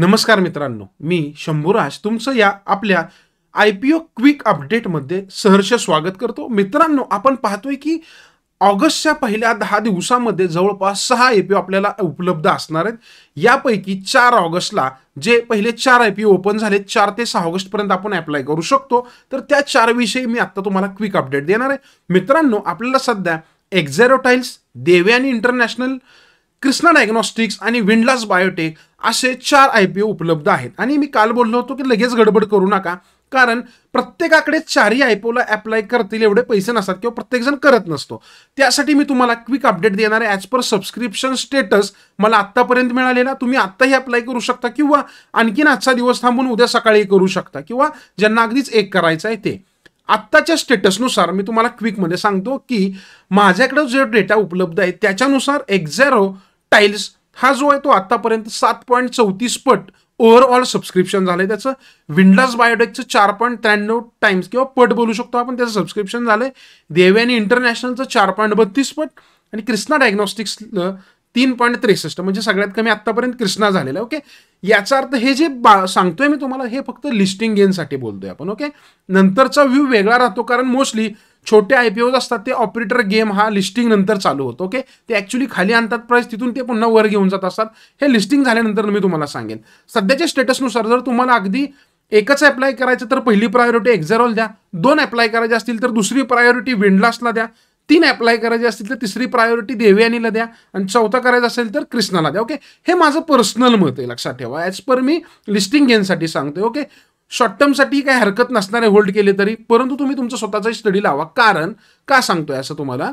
नमस्कार मित्रांनो मी शंभूराज तुमचं या आपल्या आय पी ओ क्विक अपडेटमध्ये सहर्ष स्वागत करतो मित्रांनो आपण पाहतोय की ऑगस्टच्या पहिल्या दहा दिवसामध्ये जवळपास सहा आय पी ओ आपल्याला उपलब्ध असणार आहेत यापैकी चार ऑगस्टला जे पहिले चार आय पी ओ ओपन झाले चार ते सहा ऑगस्टपर्यंत आपण अप्लाय करू शकतो तर त्या चारविषयी मी आत्ता तुम्हाला क्विक अपडेट देणार आहे मित्रांनो आपल्याला सध्या Exxaro Tiles Devyani international Krishna diagnostics आणि विंडलास बायोटेक असे चार आय पी ओ उपलब्ध आहेत आणि मी काल बोललो होतो की लगेच गडबड करू नका कारण प्रत्येकाकडे चारही आय पी ओला अप्लाय करतील एवढे पैसे नसतात किंवा प्रत्येकजण करत नसतो त्यासाठी मी तुम्हाला क्विक अपडेट देणार आहे ॲज पर सबस्क्रिप्शन स्टेटस मला आत्तापर्यंत मिळालेला तुम्ही आत्ताही अप्लाय करू शकता किंवा आणखीन आजचा दिवस थांबून उद्या सकाळी करू शकता किंवा ज्यांना अगदीच एक करायचं आहे ते आत्ताच्या स्टेटसनुसार मी तुम्हाला क्विकमध्ये सांगतो की माझ्याकडे जो डेटा उपलब्ध आहे त्याच्यानुसार एक्झॅरो टाईल्स हा जो आहे तो आतापर्यंत सात पॉईंट चौतीस पट ओव्हरऑल सबस्क्रिप्शन झालंय त्याचं विंडोज बायोटेकचं चार पॉईंट त्र्याण्णव टाइम्स किंवा पट बोलू शकतो आपण त्याचं सबस्क्रिप्शन झालंय देवयानी इंटरनॅशनलचं चार पॉईंट बत्तीस पट आणि कृष्णा डायग्नॉस्टिक्स तीन पॉईंट त्रेसष्ट म्हणजे सगळ्यात कमी आत्तापर्यंत कृष्णा झालेला ओके याचा अर्थ हे जे बा सांगतोय मी तुम्हाला हे फक्त लिस्टिंग गेनसाठी बोलतोय आपण ओके नंतरचा व्ह्यू वेगळा राहतो कारण मोस्टली छोटे आय पी ओज असतात ते ऑपरेटर गेम हा लिस्टिंग नंतर चालू होतो ओके ते ॲक्च्युली खाली आणतात प्राईस तिथून ते पुन्हा वर घेऊन जात असतात हे लिस्टिंग झाल्यानंतर मी तुम्हाला सांगेन सध्याच्या स्टेटसनुसार जर तुम्हाला अगदी एकच अप्लाय करायचं तर पहिली प्रायोरिटी एक्झॅरॉल द्या दोन अप्लाय करायचे असतील तर दुसरी प्रायोरिटी विंडलासला द्या तीन अप्लाय करायचे असतील तर तिसरी प्रायोरिटी देवयानीला द्या आणि चौथा करायचा असेल तर कृष्णाला द्या ओके हे माझं पर्सनल मत आहे लक्षात ठेवा ॲज पर मी लिस्टिंग घेण्यासाठी सांगतोय ओके शॉर्ट टर्मसाठी काही हरकत नसणारे होल्ड केले तरी परंतु तुम्ही तुमचा स्वतःचाही स्टडी लावा कारण का सांगतोय असं तुम्हाला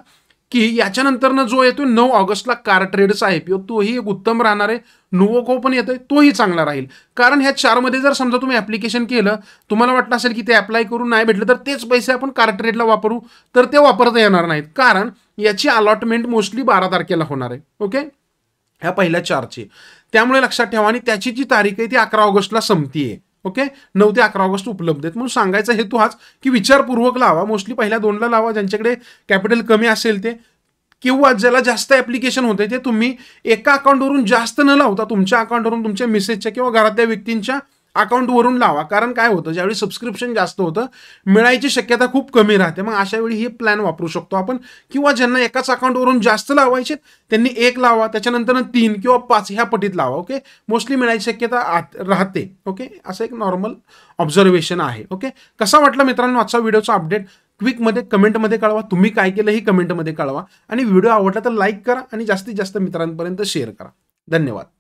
की याच्यानंतरनं जो येतो नऊ ऑगस्टला कार ट्रेडचा आहे तोही एक उत्तम राहणार आहे नोवोको पण येतोय तोही चांगला राहील कारण ह्या चारमध्ये जर समजा तुम्ही ॲप्लिकेशन केलं तुम्हाला वाटलं असेल की ते अप्लाय करून नाही भेटलं तर तेच पैसे आपण कार ट्रेडला वापरू तर ते वापरता येणार नाहीत कारण याची अलॉटमेंट मोस्टली बारा तारखेला होणार आहे ओके ह्या पहिल्या चारची त्यामुळे लक्षात ठेवा आणि त्याची जी तारीख आहे ती अकरा ऑगस्टला संपती आहे ओके नऊ ते अकरा ऑगस्ट उपलब्ध आहेत म्हणून सांगायचा हेतू हाच की विचारपूर्वक लावा मोस्टली पहिल्या दोनला लावा ज्यांच्याकडे कॅपिटल कमी असेल ते किंवा ज्याला जास्त ॲप्लिकेशन होते ते तुम्ही एका अकाउंटवरून जास्त न लावता तुमच्या अकाउंटवरून तुमच्या मिसेजच्या किंवा घरातल्या व्यक्तींच्या अकाउंटवरून लावा कारण काय होतं ज्यावेळी सबस्क्रिप्शन जास्त होतं मिळायची शक्यता खूप कमी राहते मग अशा वेळी हे प्लॅन वापरू शकतो आपण किंवा ज्यांना एकाच अकाउंटवरून जास्त लावायचे त्यांनी एक लावा त्याच्यानंतर तीन किंवा पाच ह्या पटीत लावा ओके मोस्टली मिळायची शक्यता राहते ओके असं एक नॉर्मल ऑब्झर्वेशन आहे ओके कसा वाटला मित्रांनो आजचा व्हिडिओचा अपडेट क्विकमध्ये कमेंटमध्ये कळवा तुम्ही काय केलं ही कमेंटमध्ये कळवा आणि व्हिडिओ आवडला तर लाईक करा आणि जास्तीत जास्त मित्रांपर्यंत शेअर करा धन्यवाद